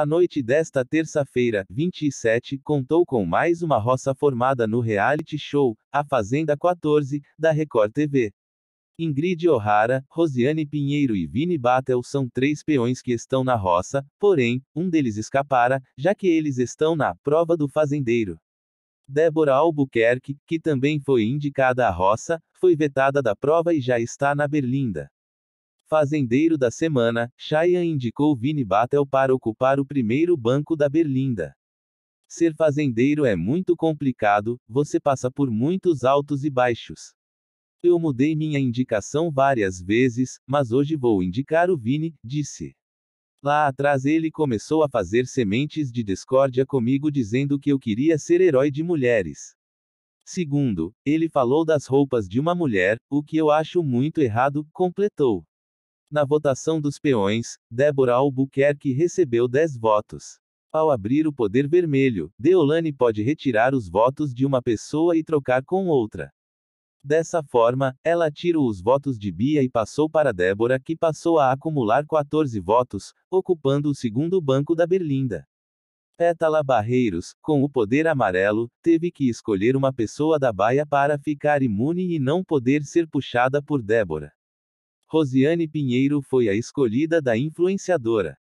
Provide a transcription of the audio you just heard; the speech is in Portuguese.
A noite desta terça-feira, 27, contou com mais uma roça formada no reality show, A Fazenda 14, da Record TV. Ingrid O'Hara, Rosiane Pinheiro e Vini Battel são três peões que estão na roça, porém, um deles escapara, já que eles estão na prova do fazendeiro. Débora Albuquerque, que também foi indicada à roça, foi vetada da prova e já está na berlinda. Fazendeiro da semana, Chaya indicou Vini Battle para ocupar o primeiro banco da Berlinda. Ser fazendeiro é muito complicado, você passa por muitos altos e baixos. Eu mudei minha indicação várias vezes, mas hoje vou indicar o Vini, disse. Lá atrás ele começou a fazer sementes de discórdia comigo dizendo que eu queria ser herói de mulheres. Segundo, ele falou das roupas de uma mulher, o que eu acho muito errado, completou. Na votação dos peões, Débora Albuquerque recebeu 10 votos. Ao abrir o poder vermelho, Deolane pode retirar os votos de uma pessoa e trocar com outra. Dessa forma, ela tirou os votos de Bia e passou para Débora, que passou a acumular 14 votos, ocupando o segundo banco da Berlinda. Pétala Barreiros, com o poder amarelo, teve que escolher uma pessoa da baia para ficar imune e não poder ser puxada por Débora. Rosiane Pinheiro foi a escolhida da influenciadora.